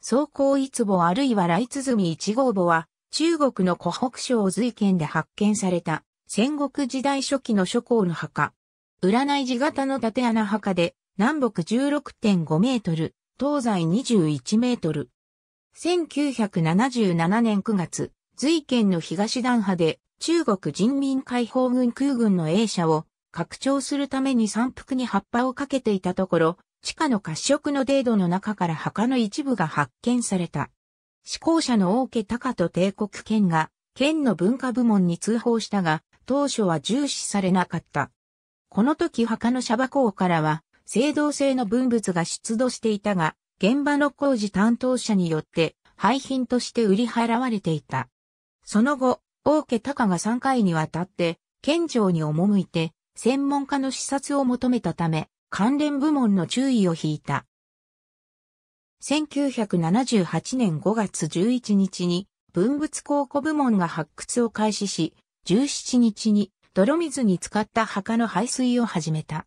総行一母あるいは雷鼓一号母は、中国の湖北省瑞県で発見された、戦国時代初期の諸侯の墓。占い字型の縦穴墓で、南北16.5メートル、東西21メートル。1977年9月、瑞県の東段派で、中国人民解放軍空軍の A 社を拡張するために山腹に葉っぱをかけていたところ、地下の褐色の程度の中から墓の一部が発見された。施向者の王家高と帝国県が、県の文化部門に通報したが、当初は重視されなかった。この時墓のシャ港からは、青銅製の文物が出土していたが、現場の工事担当者によって廃品として売り払われていた。その後、王家隆が3回にわたって、県庁に赴いて、専門家の視察を求めたため、関連部門の注意を引いた。1978年5月11日に文物考古部門が発掘を開始し、17日に泥水に浸かった墓の排水を始めた。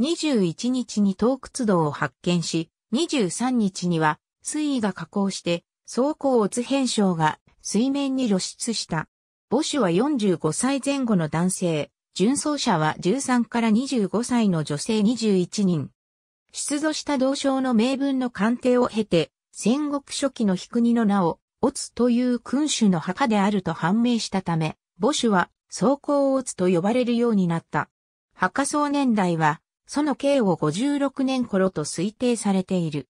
21日に洞窟道を発見し、23日には水位が下降して、走行乙変症が水面に露出した。母子は45歳前後の男性、純走者は13から25歳の女性21人。出土した同省の名分の鑑定を経て、戦国初期の菊国の名を、オツという君主の墓であると判明したため、母主は、総行オツと呼ばれるようになった。墓葬年代は、その計を56年頃と推定されている。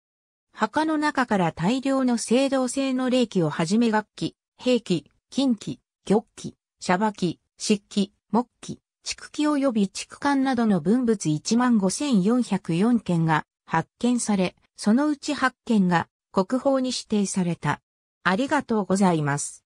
墓の中から大量の青銅製の霊器をはじめ楽器、兵器、金器、玉器、シャバ器、漆器、木器、区機及び区間などの文物15,404件が発見され、そのうち8件が国宝に指定された。ありがとうございます。